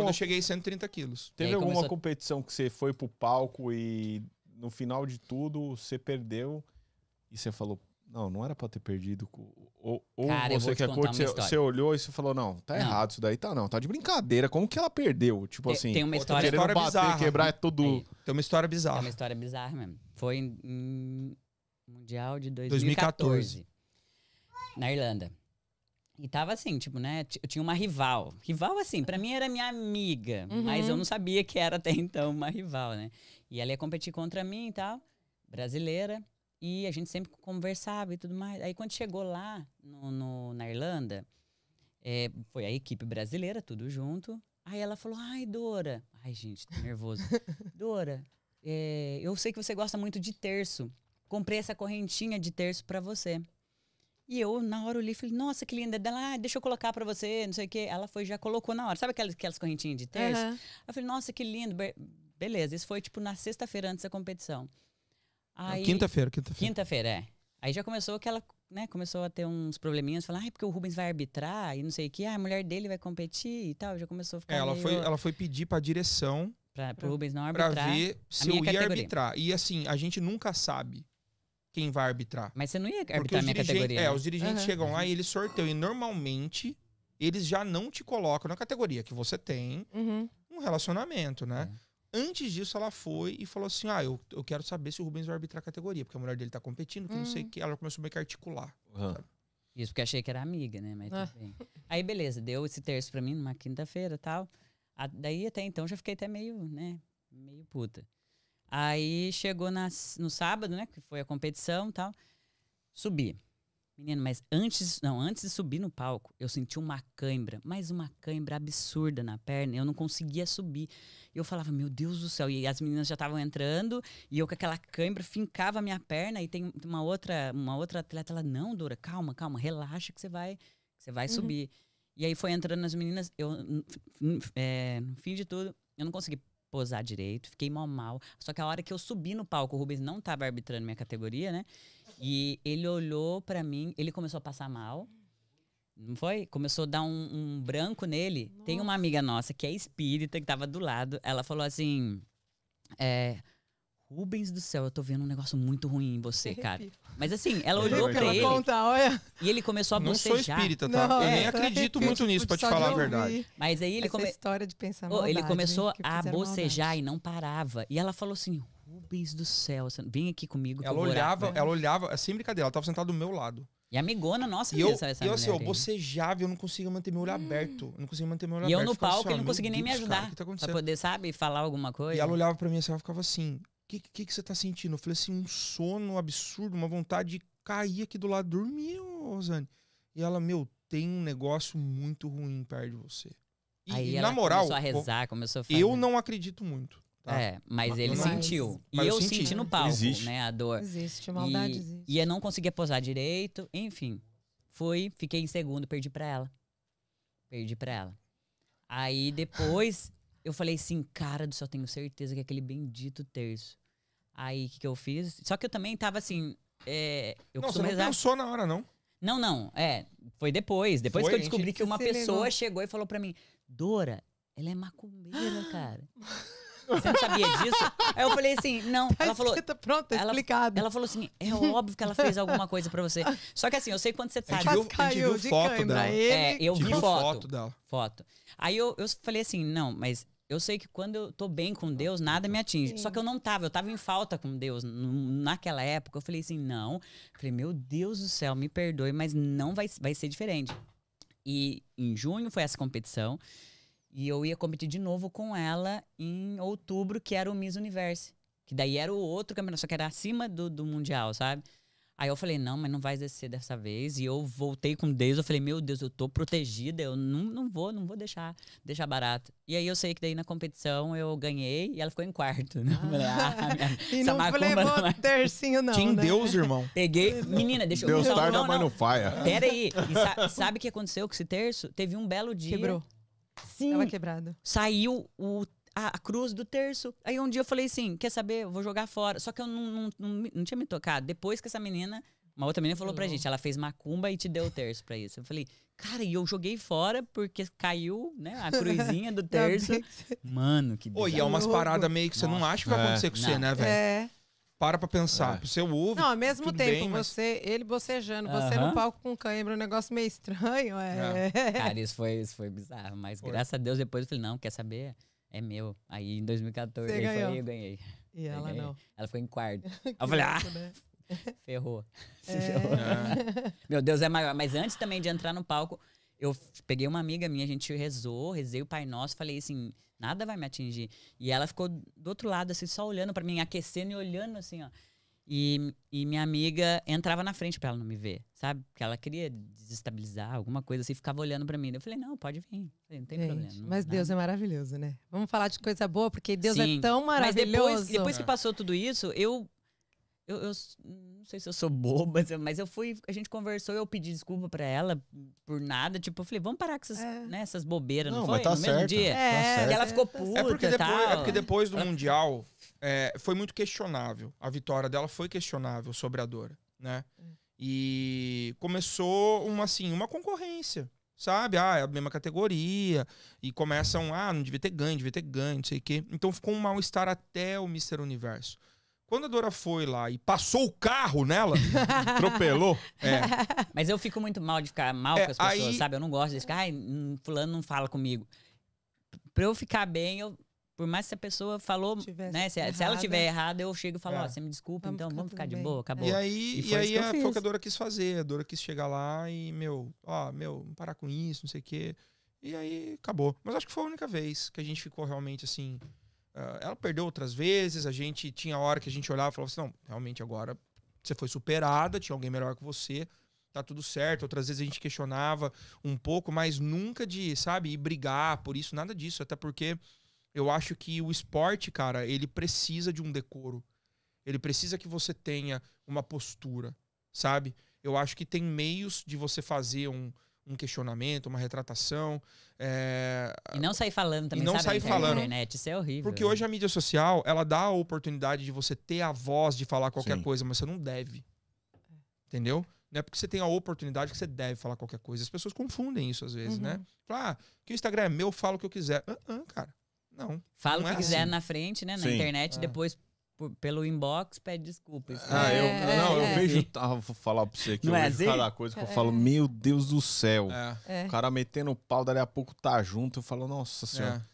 Quando eu cheguei, 130 quilos. Teve alguma começou... competição que você foi pro palco e no final de tudo você perdeu e você falou, não, não era pra ter perdido. Ou, ou Cara, você que é você, você, olhou e você falou, não, tá não. errado isso daí, tá não, tá de brincadeira. Como que ela perdeu? Tipo tem, assim, tem uma história, história bater, bizarra, quebrar é tudo. Aí. Tem uma história bizarra. Tem uma história bizarra mesmo. Foi em, em Mundial de 2014, 2014. Na Irlanda. E tava assim, tipo, né? Eu tinha uma rival. Rival, assim, para mim era minha amiga, uhum. mas eu não sabia que era até então uma rival, né? E ela ia competir contra mim e tal, brasileira. E a gente sempre conversava e tudo mais. Aí quando chegou lá no, no na Irlanda, é, foi a equipe brasileira, tudo junto. Aí ela falou: Ai, Dora. Ai, gente, tô nervoso. Dora, é, eu sei que você gosta muito de terço. Comprei essa correntinha de terço para você. E eu, na hora, olhei e falei, nossa, que linda. Ela, ah, deixa eu colocar para você, não sei o quê. Ela foi, já colocou na hora. Sabe aquelas, aquelas correntinhas de texto Uhum. Eu falei, nossa, que lindo. Be beleza, isso foi, tipo, na sexta-feira antes da competição. Aí, quinta-feira, quinta-feira. Quinta-feira, é. Aí já começou que ela, né, começou a ter uns probleminhas, falar, ah, porque o Rubens vai arbitrar e não sei o que, ah, a mulher dele vai competir e tal, já começou a ficar é, ela meio... foi Ela foi pedir pra direção... Pra, pro Rubens não arbitrar. Pra ver se eu ia arbitrar. E assim, a gente nunca sabe quem vai arbitrar. Mas você não ia arbitrar Porque a minha categoria. É, né? os dirigentes uhum. chegam lá e uhum. eles sorteiam. E normalmente eles já não te colocam na categoria que você tem uhum. um relacionamento, né? Uhum. Antes disso, ela foi e falou assim: Ah, eu, eu quero saber se o Rubens vai arbitrar a categoria, porque a mulher dele tá competindo, que não sei o hum. que. Ela começou meio que a articular. Isso, porque achei que era amiga, né? Mas ah. Aí, beleza, deu esse terço pra mim numa quinta-feira e tal. A, daí até então já fiquei até meio, né? Meio puta. Aí chegou nas, no sábado, né? Que foi a competição e tal. Subi. Menino, mas antes, não, antes de subir no palco, eu senti uma cãibra, mas uma cãibra absurda na perna, eu não conseguia subir. Eu falava, meu Deus do céu, e as meninas já estavam entrando, e eu com aquela cãibra fincava a minha perna, e tem uma outra, uma outra atleta, ela, não, Dora, calma, calma, relaxa que você vai, que você vai uhum. subir. E aí foi entrando as meninas, eu, é, no fim de tudo, eu não consegui posar direito, fiquei mal mal. Só que a hora que eu subi no palco, o Rubens não estava arbitrando minha categoria, né? E ele olhou para mim, ele começou a passar mal. Não foi? Começou a dar um, um branco nele. Nossa. Tem uma amiga nossa que é espírita, que estava do lado. Ela falou assim: é, Rubens do céu, eu tô vendo um negócio muito ruim em você, cara. Mas assim, ela olhou pra ele conta, olha. e ele começou a bocejar. Não sou espírita, tá? Não, eu é, nem acredito muito nisso, pra te falar a verdade. Mas aí ele começou... história de pensar maldade, Ele começou a bocejar maldade. e não parava. E ela falou assim, Rubens do céu, vem aqui comigo. Ela olhava, ela olhava, é sem brincadeira, ela tava sentada do meu lado. E amigona nossa e eu, essa, essa eu assim, eu bocejava, eu não conseguia manter meu olho hum. aberto. Eu não conseguia manter meu olho e aberto. Assim, e eu no palco, assim, eu não conseguia nem Deus, me ajudar. Cara, tá pra poder, sabe, falar alguma coisa. E ela olhava pra mim assim, ela ficava assim, que, que, que você tá sentindo? Eu falei assim, um sono absurdo, uma vontade de cair aqui do lado, dormir, Rosane. E ela, meu, tem um negócio muito ruim perto de você. E, Aí e na moral, começou a rezar, começou a fazer. eu não acredito muito. Tá? É, mas, mas ele mas... sentiu. Mas e eu, eu senti. senti. no palco, existe. né, a dor. Existe, maldade e, existe. E eu não conseguia posar direito, enfim. Fui, fiquei em segundo, perdi pra ela. Perdi pra ela. Aí depois eu falei assim, cara do céu, tenho certeza que aquele bendito terço Aí o que, que eu fiz? Só que eu também tava assim. É, eu não, você não rezar... pensou na hora, não? Não, não. É, foi depois. Depois foi, que eu descobri que uma pessoa chegou e falou para mim: Dora, ela é macumbeira, cara. Você não sabia disso? Aí eu falei assim, não. Tá ela falou. Pronto, tá ela, explicado. Ela falou assim: é óbvio que ela fez alguma coisa pra você. Só que assim, eu sei quando você sabe. A gente viu, a gente viu foto câmera, dela. É, eu vi foto. Foto, dela. foto. Aí eu, eu falei assim, não, mas eu sei que quando eu tô bem com Deus, nada me atinge. Sim. Só que eu não tava, eu tava em falta com Deus naquela época. Eu falei assim, não. Eu falei, meu Deus do céu, me perdoe, mas não vai, vai ser diferente. E em junho foi essa competição. E eu ia competir de novo com ela em outubro, que era o Miss Universo, Que daí era o outro campeonato, só que era acima do, do Mundial, sabe? Aí eu falei, não, mas não vai descer dessa vez. E eu voltei com Deus, eu falei, meu Deus, eu tô protegida, eu não, não vou, não vou deixar, deixar barato. E aí eu sei que daí na competição eu ganhei e ela ficou em quarto. Né? Ah. Falei, ah, ah. minha, e não levou não... tercinho, não. Tinha né? Deus, irmão. Peguei. Menina, deixa Deus eu Deus tarda, mas não faia. Pera aí. Sa sabe o que aconteceu com esse terço? Teve um belo dia. Quebrou. Sim. Tava quebrado. Saiu o a, a, cruz do terço. Aí um dia eu falei assim: quer saber? Eu vou jogar fora. Só que eu não, não, não, não tinha me tocado. Depois que essa menina, uma outra menina falou pra gente: ela fez macumba e te deu o terço pra isso. Eu falei: cara, e eu joguei fora porque caiu, né, a cruzinha do terço. Mano, que oi e é umas paradas meio que você Nossa. não acha que vai acontecer com você, né, velho? É para pra pensar. É. Você ouve. Não, ao mesmo tempo, bem, mas... você, ele bocejando, uh -huh. você no palco com cãibra, um negócio meio estranho. É. é. Cara, isso foi, isso foi bizarro. Mas foi. graças a Deus, depois eu falei, não, quer saber? é meu. Aí em 2014 eu ganhei. E ela ganhei. não. Ela foi em quarto. eu falei, ah! Né? Ferrou. É. ferrou. Ah. Meu Deus é maior. Mas antes também de entrar no palco, eu peguei uma amiga minha, a gente rezou, rezei o Pai Nosso, falei assim, nada vai me atingir. E ela ficou do outro lado, assim, só olhando para mim, aquecendo e olhando assim, ó. E, e minha amiga entrava na frente para ela não me ver, sabe? Porque ela queria desestabilizar alguma coisa assim, ficava olhando para mim. Eu falei, não, pode vir. Falei, não tem Gente, problema. Não, mas nada. Deus é maravilhoso, né? Vamos falar de coisa boa, porque Deus é Sim, é tão maravilhoso. Mas depois, depois que passou tudo isso, eu eu, eu, não sei se eu sou boba, mas eu fui, a gente conversou, eu pedi desculpa para ela por nada, tipo, eu falei, vamos parar com essas, é. né, essas bobeiras, não, não foi? Mas tá no certo. mesmo dia. É, tá ela é, ficou puta tá é porque, depois, é porque depois, do Mundial, é, foi muito questionável. A vitória dela foi questionável sobre a dor, né? Hum. E começou uma, assim, uma concorrência, sabe? Ah, é a mesma categoria. E começam, ah, não devia ter ganho, devia ter ganho, não sei o quê. Então ficou um mal-estar até o Mister Universo. Quando a Dora foi lá e passou o carro nela, atropelou. É. Mas eu fico muito mal de ficar mal é, com as pessoas, aí... sabe? Eu não gosto desse cara. Ai, hum, fulano não fala comigo. Pra eu ficar bem, eu. Por mais que a pessoa falou, né? Se, se, ela tiver errada, eu chego e falo, é. você me desculpa, vamos então ficar vamos ficar de bem. boa, acabou. E aí, e, e aí a, é, foi o que a Dora quis fazer. A Dora quis chegar lá e, meu, ó, meu, parar com isso, não sei o quê. E aí acabou. Mas acho que foi a única vez que a gente ficou realmente assim ah, ela perdeu outras vezes, a gente tinha hora que a gente olhava e falava assim, não, realmente agora você foi superada, tinha alguém melhor que você, tá tudo certo. Outras vezes a gente questionava um pouco, mas nunca de, sabe, ir brigar por isso, nada disso, até porque eu acho que o esporte, cara, ele precisa de um decoro. Ele precisa que você tenha uma postura, sabe? Eu acho que tem meios de você fazer um um questionamento, uma retratação. É... E não sair falando também, e não sabe? sair falando. internet, isso é horrível. Porque né? hoje a mídia social, ela dá a oportunidade de você ter a voz de falar qualquer Sim. coisa, mas você não deve. Entendeu? Não é porque você tem a oportunidade que você deve falar qualquer coisa. As pessoas confundem isso às vezes, né? uhum. né? Falar, ah, que o Instagram é meu, falo o que eu quiser. uh -uh, cara. Não. Fala o que é quiser assim. na frente, né? Na Sim. internet, é. depois pelo inbox, pede desculpas. Ah, é, eu, é, não, é, eu vejo. tá vou falar pra você aqui. Não eu é vejo assim? cada coisa que eu é. falo, meu Deus do céu. É. O cara metendo o pau, dali a pouco tá junto. Eu falo, nossa senhora.